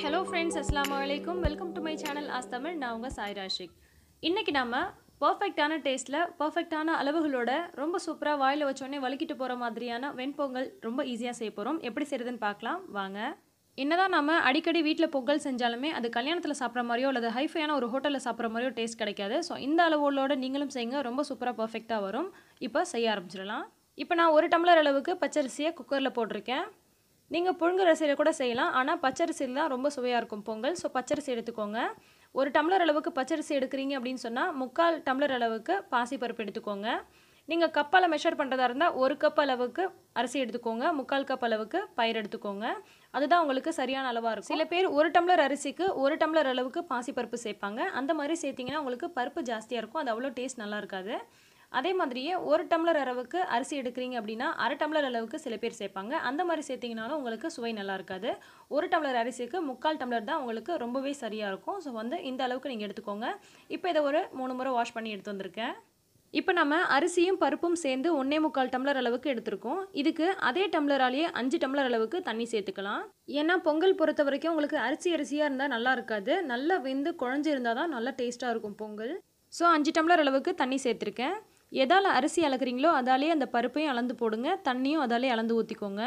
hello friends அஸ்லாம் வலைக்கும் welcome to my channel ஆஸ் தமிழ் நான் உங்கள் சாய் ராஷிக் இன்றைக்கி நம்ம பர்ஃபெக்டான டேஸ்ட்டில் பர்ஃபெக்டான அளவுகளோட ரொம்ப சூப்பராக வாயில் வச்சோடனே வலிக்கிட்டு போகிற மாதிரியான வெண்பொங்கல் ரொம்ப ஈஸியாக செய்ய போகிறோம் எப்படி செய்கிறதுன்னு பார்க்கலாம் வாங்க என்னதான் நம்ம அடிக்கடி வீட்டில் பொங்கல் செஞ்சாலுமே அது கல்யாணத்தில் சாப்பிட்ற மாதிரியோ அல்லது ஹைஃபையான ஒரு ஹோட்டலில் சாப்பிட்ற மாதிரியோ டேஸ்ட் கிடைக்காது ஸோ இந்த அளவுகளோட நீங்களும் செய்யுங்க ரொம்ப சூப்பராக பர்ஃபெக்டாக வரும் இப்போ செய்ய ஆரம்பிச்சிடலாம் இப்போ நான் ஒரு டம்ளர் அளவுக்கு பச்சரிசியை குக்கரில் போட்டிருக்கேன் நீங்கள் புழுங்கு அரிசியில் கூட செய்யலாம் ஆனால் பச்சரிசியில் தான் ரொம்ப சுவையாக இருக்கும் பொங்கல் ஸோ பச்சரிசி எடுத்துக்கோங்க ஒரு டம்ளர் அளவுக்கு பச்சரிசி எடுக்கிறீங்க அப்படின்னு சொன்னால் முக்கால் டம்ளர் அளவுக்கு பாசிப்பருப்பு எடுத்துக்கோங்க நீங்கள் கப்பால் மெஷர் பண்ணுறதா இருந்தால் ஒரு கப் அளவுக்கு அரிசி எடுத்துக்கோங்க முக்கால் கப் அளவுக்கு பயிர் எடுத்துக்கோங்க அதுதான் உங்களுக்கு சரியான அளவாக இருக்கும் சில பேர் ஒரு டம்ளர் அரிசிக்கு ஒரு டம்ளர் அளவுக்கு பாசிப்பருப்பு சேர்ப்பாங்க அந்த மாதிரி சேர்த்திங்கன்னா உங்களுக்கு பருப்பு ஜாஸ்தியாக இருக்கும் அது அவ்வளோ டேஸ்ட் நல்லா இருக்காது அதே மாதிரியே ஒரு டம்ளர் அளவுக்கு அரிசி எடுக்கிறீங்க அப்படின்னா அரை டம்ளர் அளவுக்கு சில பேர் சேர்ப்பாங்க அந்த மாதிரி சேர்த்திங்கனாலும் உங்களுக்கு சுவை நல்லா இருக்காது ஒரு டம்ளர் அரிசிக்கு முக்கால் டம்ளர் தான் உங்களுக்கு ரொம்பவே சரியாக இருக்கும் ஸோ வந்து இந்த அளவுக்கு நீங்கள் எடுத்துக்கோங்க இப்போ இதை ஒரு மூணு முறை வாஷ் பண்ணி எடுத்து வந்திருக்கேன் இப்போ நம்ம அரிசியும் பருப்பும் சேர்ந்து ஒன்றே முக்கால் டம்ளர் அளவுக்கு எடுத்திருக்கோம் இதுக்கு அதே டம்ளராலேயே அஞ்சு டம்ளர் அளவுக்கு தண்ணி சேர்த்துக்கலாம் ஏன்னா பொங்கல் பொறுத்த வரைக்கும் உங்களுக்கு அரிசி அரிசியாக இருந்தால் நல்லா இருக்காது நல்லா வெந்து குழஞ்சி இருந்தால் தான் நல்லா டேஸ்ட்டாக இருக்கும் பொங்கல் ஸோ அஞ்சு டம்ளர் அளவுக்கு தண்ணி சேர்த்துருக்கேன் எதால் அரிசி அளக்குறீங்களோ அதாலே அந்த பருப்பையும் அளந்து போடுங்க தண்ணியும் அதாலே அளந்து ஊற்றிக்கோங்க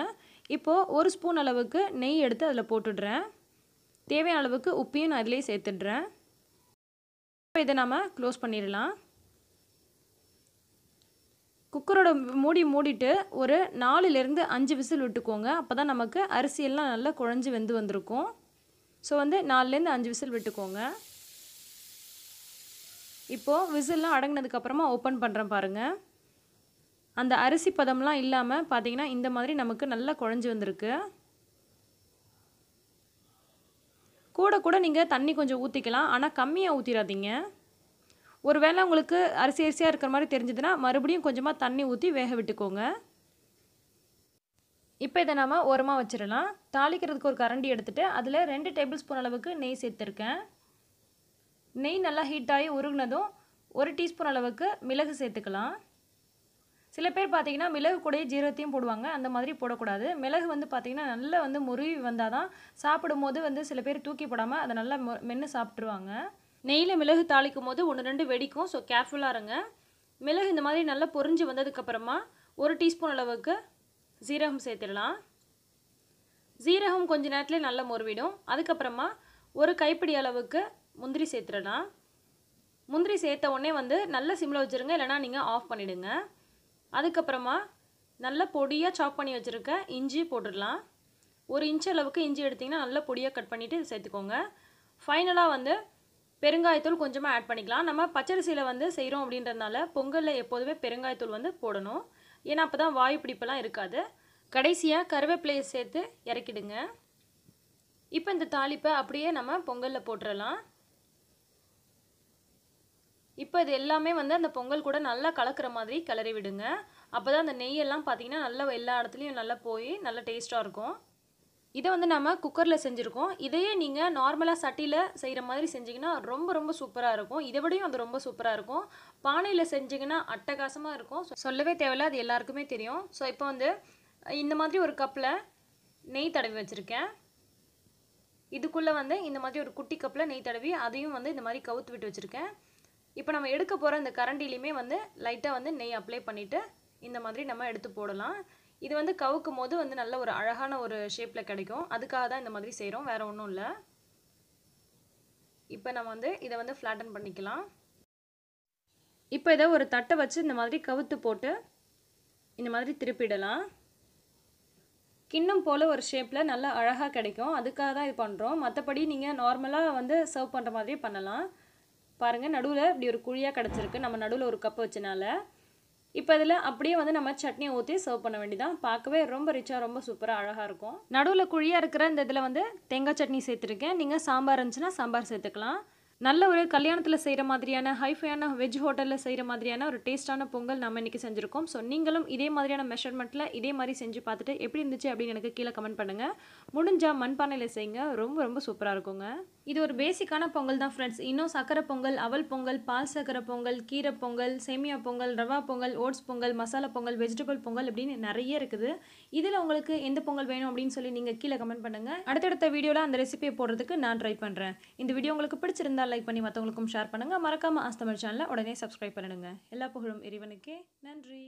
இப்போது ஒரு ஸ்பூன் அளவுக்கு நெய் எடுத்து அதில் போட்டுடுறேன் தேவையான அளவுக்கு உப்பையும் நான் அதிலே சேர்த்துடுறேன் இப்போ இதை நாம் க்ளோஸ் பண்ணிடலாம் குக்கரோட மூடி மூடிட்டு ஒரு நாலுலேருந்து அஞ்சு விசில் விட்டுக்கோங்க அப்போ தான் நமக்கு அரிசியெல்லாம் நல்லா குழஞ்சி வெந்து வந்திருக்கும் ஸோ வந்து நாலுலேருந்து அஞ்சு விசில் விட்டுக்கோங்க இப்போது விசில்லாம் அப்புறமா ஓப்பன் பண்ணுறேன் பாருங்கள் அந்த அரிசி பதம்லாம் இல்லாமல் பார்த்தீங்கன்னா இந்த மாதிரி நமக்கு நல்லா குழஞ்சி வந்திருக்கு கூட கூட நீங்கள் தண்ணி கொஞ்சம் ஊற்றிக்கலாம் ஆனால் கம்மியாக ஊற்றிடாதீங்க ஒரு வேளை உங்களுக்கு அரிசி அரிசியாக இருக்கிற மாதிரி தெரிஞ்சதுன்னா மறுபடியும் கொஞ்சமாக தண்ணி ஊற்றி வேக விட்டுக்கோங்க இப்போ இதை நாம் ஓரமாக வச்சிடலாம் தாளிக்கிறதுக்கு ஒரு கரண்டி எடுத்துகிட்டு அதில் ரெண்டு டேபிள் ஸ்பூன் அளவுக்கு நெய் சேர்த்துருக்கேன் நெய் நல்லா ஹீட் ஆகி உருகுனதும் ஒரு டீஸ்பூன் அளவுக்கு மிளகு சேர்த்துக்கலாம் சில பேர் பார்த்தீங்கன்னா மிளகு கூடையே ஜீரகத்தையும் போடுவாங்க அந்த மாதிரி போடக்கூடாது மிளகு வந்து பார்த்திங்கன்னா நல்லா வந்து முருவி வந்தால் தான் சாப்பிடும் போது வந்து சில பேர் தூக்கி போடாமல் அதை நல்லா மென்று சாப்பிட்ருவாங்க நெய்யில் மிளகு தாளிக்கும் போது ஒன்று ரெண்டு வெடிக்கும் ஸோ கேர்ஃபுல்லாக இருங்க மிளகு இந்த மாதிரி நல்லா பொறிஞ்சு வந்ததுக்கப்புறமா ஒரு டீஸ்பூன் அளவுக்கு ஜீரகம் சேர்த்துடலாம் ஜீரகம் கொஞ்சம் நேரத்தில் நல்லா முருவிடும் அதுக்கப்புறமா ஒரு கைப்பிடி அளவுக்கு முந்திரி சேர்த்துடலாம் முந்திரி சேர்த்த உடனே வந்து நல்ல சிம்மில் வச்சுருங்க இல்லைனா நீங்கள் ஆஃப் பண்ணிவிடுங்க அதுக்கப்புறமா நல்ல பொடியாக சாப் பண்ணி வச்சுருக்க இஞ்சி போட்டுடலாம் ஒரு இன்ச் அளவுக்கு இஞ்சி எடுத்திங்கன்னா நல்ல பொடியாக கட் பண்ணிவிட்டு சேர்த்துக்கோங்க ஃபைனலாக வந்து பெருங்காயத்தூள் கொஞ்சமாக ஆட் பண்ணிக்கலாம் நம்ம பச்சரிசியில் வந்து செய்கிறோம் அப்படின்றதுனால பொங்கலில் எப்போதுமே பெருங்காயத்தூள் வந்து போடணும் ஏன்னா அப்போ தான் வாயு பிடிப்பெல்லாம் இருக்காது கடைசியாக கருவேப்பிலையை சேர்த்து இறக்கிடுங்க இப்போ இந்த தாளிப்பை அப்படியே நம்ம பொங்கலில் போட்டுடலாம் இப்போ இது எல்லாமே வந்து அந்த பொங்கல் கூட நல்லா கலக்கிற மாதிரி கிளறி விடுங்க அப்போ தான் அந்த நெய்யெல்லாம் பார்த்தீங்கன்னா நல்லா எல்லா இடத்துலையும் நல்லா போய் நல்லா டேஸ்ட்டாக இருக்கும் இதை வந்து நம்ம குக்கரில் செஞ்சுருக்கோம் இதையே நீங்கள் நார்மலாக சட்டியில் செய்கிற மாதிரி செஞ்சிங்கன்னா ரொம்ப ரொம்ப சூப்பராக இருக்கும் இதை விடையும் அது ரொம்ப சூப்பராக இருக்கும் பானையில் செஞ்சிங்கன்னா அட்டகாசமாக இருக்கும் சொல்லவே தேவையில்ல அது எல்லாருக்குமே தெரியும் ஸோ இப்போ வந்து இந்த மாதிரி ஒரு கப்பில் நெய் தடவி வச்சுருக்கேன் இதுக்குள்ளே வந்து இந்த மாதிரி ஒரு குட்டி கப்பில் நெய் தடவி அதையும் வந்து இந்த மாதிரி கவுத்து விட்டு வச்சுருக்கேன் இப்போ நம்ம எடுக்க போகிற இந்த கரண்டிலையுமே வந்து லைட்டாக வந்து நெய் அப்ளை பண்ணிவிட்டு இந்த மாதிரி நம்ம எடுத்து போடலாம் இது வந்து கவுக்கும் போது வந்து நல்ல ஒரு அழகான ஒரு ஷேப்பில் கிடைக்கும் அதுக்காக தான் இந்த மாதிரி செய்கிறோம் வேறு ஒன்றும் இல்லை இப்போ நம்ம வந்து இதை வந்து ஃப்ளாட்டன் பண்ணிக்கலாம் இப்போ இதை ஒரு தட்டை வச்சு இந்த மாதிரி கவுத்து போட்டு இந்த மாதிரி திருப்பிடலாம் கிண்ணம் போல் ஒரு ஷேப்பில் நல்லா அழகாக கிடைக்கும் அதுக்காக தான் இது பண்ணுறோம் மற்றபடி நீங்கள் நார்மலாக வந்து சர்வ் பண்ணுற மாதிரி பண்ணலாம் பாருங்கள் நடுவில் இப்படி ஒரு குழியாக கிடச்சிருக்கு நம்ம நடுவில் ஒரு கப் வச்சனால இப்போ இதில் அப்படியே வந்து நம்ம சட்னியை ஊற்றி சர்வ் பண்ண வேண்டியதான் பார்க்கவே ரொம்ப ரிச்சாக ரொம்ப சூப்பராக அழகாக இருக்கும் நடுவில் குழியாக இருக்கிற இந்த இதில் வந்து தேங்காய் சட்னி சேர்த்துருக்கேன் நீங்கள் சாம்பார் இருந்துச்சுன்னா சாம்பார் சேர்த்துக்கலாம் நல்ல ஒரு கல்யாணத்தில் செய்கிற மாதிரியான ஹைஃபையான வெஜ் ஹோட்டலில் செய்கிற மாதிரியான ஒரு டேஸ்ட்டான பொங்கல் நம்ம இன்றைக்கி செஞ்சுருக்கோம் ஸோ நீங்களும் இதே மாதிரியான மெஷர்மெண்ட்டில் இதே மாதிரி செஞ்சு பார்த்துட்டு எப்படி இருந்துச்சு அப்படின்னு எனக்கு கீழே கமெண்ட் பண்ணுங்கள் முடிஞ்சால் மண்பானையில் செய்யுங்க ரொம்ப ரொம்ப சூப்பராக இருக்குங்க இது ஒரு பேசிக்கான பொங்கல் தான் ஃப்ரெண்ட்ஸ் இன்னும் சக்கரை பொங்கல் அவல் பொங்கல் பால் சக்கரை பொங்கல் கீரை பொங்கல் சேமியா பொங்கல் ரவா பொங்கல் ஓட்ஸ் பொங்கல் மசாலா பொங்கல் வெஜிடபிள் பொங்கல் அப்படின்னு நிறைய இருக்குது இதில் உங்களுக்கு எந்த பொங்கல் வேணும் அப்படின்னு சொல்லி நீங்கள் கீழே கமெண்ட் பண்ணுங்கள் அடுத்தடுத்த வீடியோவில் அந்த ரெசிபியை போடுறதுக்கு நான் ட்ரை பண்ணுறேன் இந்த வீடியோ உங்களுக்கு பிடிச்சிருந்தா மறக்காமல் லைக் பண்ணி மற்றவங்களுக்கும் ஷேர் பண்ணுங்கள் மறக்காமல் ஆஸ்தமிழ் சேனலில் உடனே சப்ஸ்கிரைப் பண்ணிடுங்க எல்லா புகழும் இறைவனுக்கே நன்றி